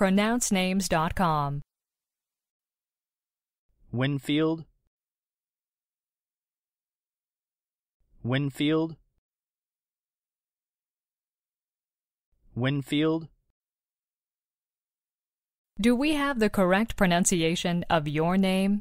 pronouncenames.com. Winfield Winfield Winfield Do we have the correct pronunciation of your name?